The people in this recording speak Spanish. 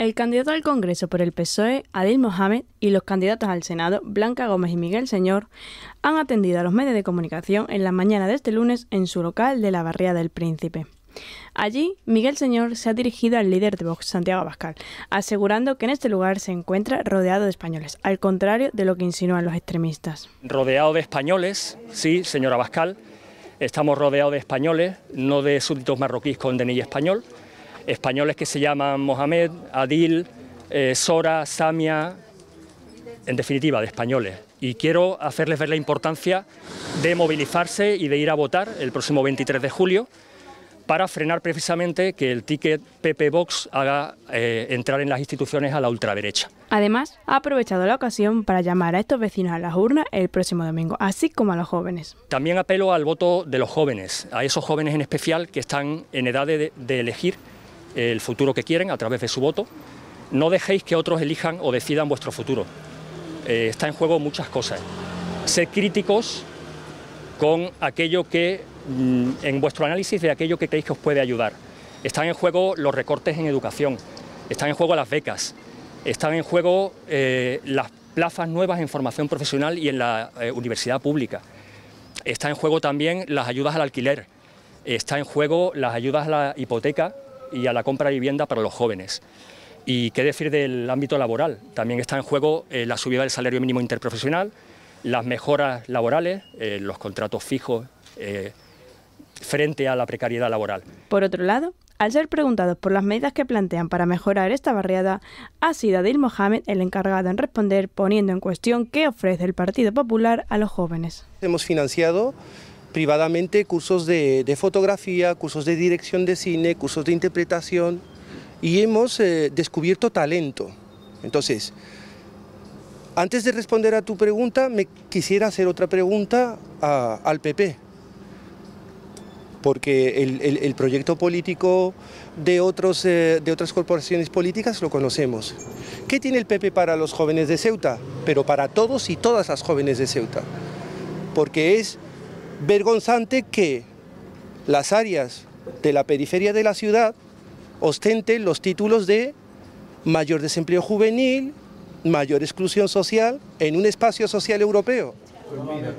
El candidato al Congreso por el PSOE, Adil Mohamed, y los candidatos al Senado, Blanca Gómez y Miguel Señor, han atendido a los medios de comunicación en la mañana de este lunes en su local de la Barriada del Príncipe. Allí, Miguel Señor se ha dirigido al líder de Vox, Santiago Abascal, asegurando que en este lugar se encuentra rodeado de españoles, al contrario de lo que insinúan los extremistas. Rodeado de españoles, sí, señora Abascal, estamos rodeados de españoles, no de súbditos marroquíes con DNI español, españoles que se llaman Mohamed, Adil, eh, Sora, Samia, en definitiva, de españoles. Y quiero hacerles ver la importancia de movilizarse y de ir a votar el próximo 23 de julio para frenar precisamente que el ticket PP Vox haga eh, entrar en las instituciones a la ultraderecha. Además, ha aprovechado la ocasión para llamar a estos vecinos a las urnas el próximo domingo, así como a los jóvenes. También apelo al voto de los jóvenes, a esos jóvenes en especial que están en edad de elegir el futuro que quieren a través de su voto. No dejéis que otros elijan o decidan vuestro futuro. Eh, está en juego muchas cosas. Sé críticos con aquello que, mm, en vuestro análisis de aquello que creéis que os puede ayudar. Están en juego los recortes en educación, están en juego las becas, están en juego eh, las plazas nuevas en formación profesional y en la eh, universidad pública. Está en juego también las ayudas al alquiler, está en juego las ayudas a la hipoteca y a la compra de vivienda para los jóvenes. Y qué decir del ámbito laboral. También está en juego eh, la subida del salario mínimo interprofesional, las mejoras laborales, eh, los contratos fijos eh, frente a la precariedad laboral. Por otro lado, al ser preguntados por las medidas que plantean para mejorar esta barriada, ha sido Adil Mohamed el encargado en responder poniendo en cuestión qué ofrece el Partido Popular a los jóvenes. Hemos financiado privadamente cursos de, fotografía, cursos de dirección de cine, cursos de interpretación y hemos eh, descubierto talento. Entonces, antes de responder a tu pregunta, me quisiera hacer otra pregunta al PP, porque el, proyecto político de, otros, eh, de otras corporaciones políticas lo conocemos. ¿Qué tiene el PP para los jóvenes de Ceuta? Pero para todos y todas las jóvenes de Ceuta, porque es Vergonzante que las áreas de la periferia de la ciudad ostenten los títulos de mayor desempleo juvenil, mayor exclusión social en un espacio social europeo. Pues